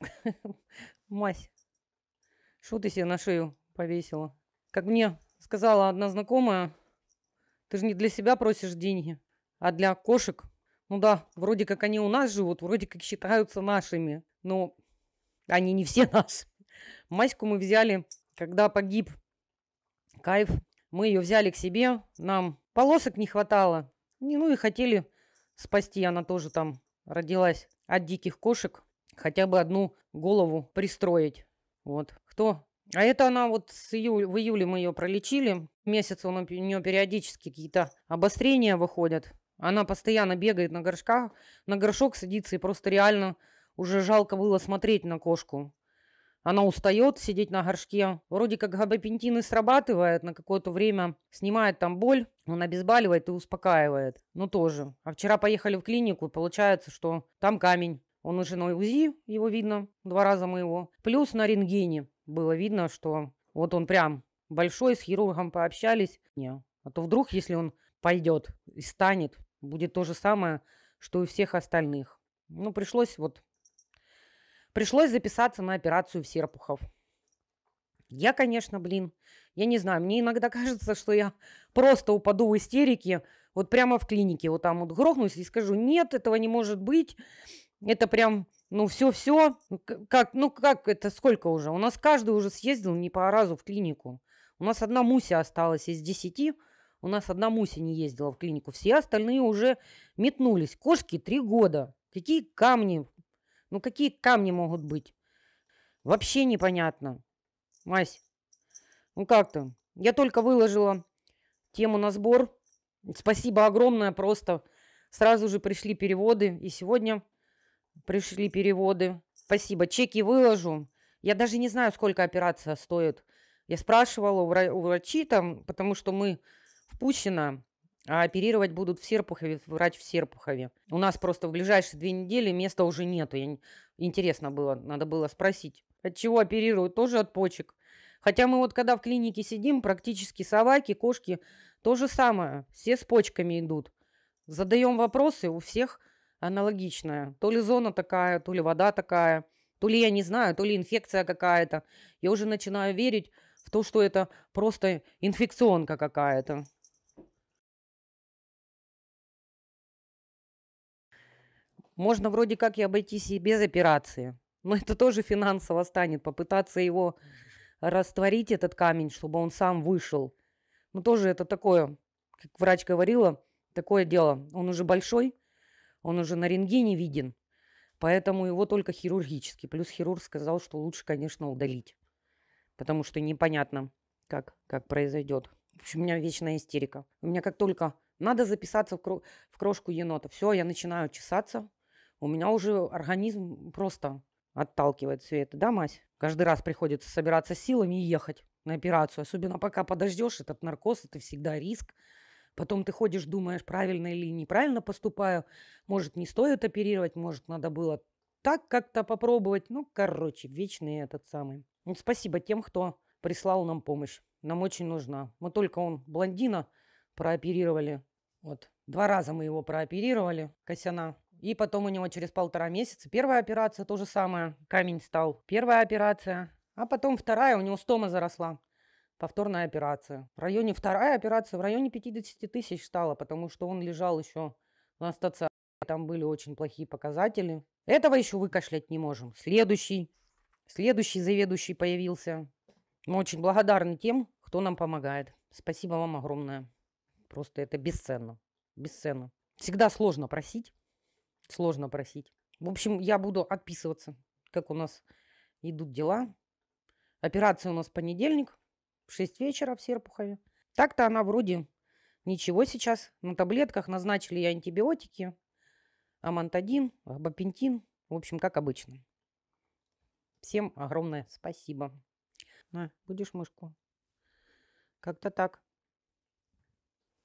Мась, что ты себе на шею повесила? Как мне сказала одна знакомая, ты же не для себя просишь деньги, а для кошек. Ну да, вроде как они у нас живут, вроде как считаются нашими, но они не все наши. Маську мы взяли, когда погиб Кайф. Мы ее взяли к себе, нам полосок не хватало. Ну и хотели спасти, она тоже там родилась от диких кошек хотя бы одну голову пристроить. Вот. Кто? А это она вот с июля, в июле мы ее пролечили. Месяц у нее периодически какие-то обострения выходят. Она постоянно бегает на горшках, на горшок садится и просто реально уже жалко было смотреть на кошку. Она устает сидеть на горшке. Вроде как габапентины срабатывает на какое-то время, снимает там боль, он обезболивает и успокаивает. Ну тоже. А вчера поехали в клинику, получается, что там камень. Он уже на УЗИ, его видно, два раза мы его. Плюс на рентгене было видно, что вот он прям большой, с хирургом пообщались. Не, а то вдруг, если он пойдет и станет, будет то же самое, что и всех остальных. Ну, пришлось вот... Пришлось записаться на операцию в Серпухов. Я, конечно, блин, я не знаю, мне иногда кажется, что я просто упаду в истерике, вот прямо в клинике, вот там вот грохнусь и скажу, нет, этого не может быть, это прям, ну, все-все. Ну, как, ну, как это, сколько уже? У нас каждый уже съездил не по разу в клинику. У нас одна Муся осталась из десяти. У нас одна Муся не ездила в клинику. Все остальные уже метнулись. Кошки три года. Какие камни? Ну, какие камни могут быть? Вообще непонятно. Мась, ну как то Я только выложила тему на сбор. Спасибо огромное просто. Сразу же пришли переводы. И сегодня пришли переводы. Спасибо, чеки выложу. Я даже не знаю, сколько операция стоит. Я спрашивала у, врачи там, потому что мы в Пущино, а оперировать будут в Серпухове, врач в Серпухове. У нас просто в ближайшие две недели места уже нету. Я Интересно было, надо было спросить. От чего оперируют? Тоже от почек. Хотя мы вот когда в клинике сидим, практически собаки, кошки, то же самое. Все с почками идут. Задаем вопросы, у всех – аналогичная. То ли зона такая, то ли вода такая, то ли я не знаю, то ли инфекция какая-то. Я уже начинаю верить в то, что это просто инфекционка какая-то. Можно вроде как и обойтись и без операции. Но это тоже финансово станет. Попытаться его растворить, этот камень, чтобы он сам вышел. Но ну, тоже это такое, как врач говорила, такое дело. Он уже большой, он уже на рентгене виден, поэтому его только хирургически. Плюс хирург сказал, что лучше, конечно, удалить, потому что непонятно, как, как произойдет. В общем, у меня вечная истерика. У меня как только надо записаться в, кро- в крошку енота, все, я начинаю чесаться, у меня уже организм просто отталкивает все это, да, мать? Каждый раз приходится собираться силами и ехать на операцию. Особенно пока подождешь, этот наркоз, это всегда риск. Потом ты ходишь, думаешь, правильно или неправильно поступаю. Может, не стоит оперировать, может, надо было так как-то попробовать. Ну, короче, вечный этот самый. Ну, спасибо тем, кто прислал нам помощь. Нам очень нужна. Мы только он блондина прооперировали. Вот. Два раза мы его прооперировали, Косяна. И потом у него через полтора месяца первая операция, то же самое, камень стал. Первая операция. А потом вторая, у него стома заросла повторная операция. В районе вторая операция в районе 50 тысяч стала, потому что он лежал еще на стационаре. Там были очень плохие показатели. Этого еще выкашлять не можем. Следующий, следующий заведующий появился. Мы очень благодарны тем, кто нам помогает. Спасибо вам огромное. Просто это бесценно. Бесценно. Всегда сложно просить. Сложно просить. В общем, я буду отписываться, как у нас идут дела. Операция у нас понедельник. В шесть вечера в Серпухове. Так-то она вроде ничего сейчас. На таблетках назначили ей антибиотики. Амантадин, бапентин. В общем, как обычно. Всем огромное спасибо. На, будешь мышку? Как-то так.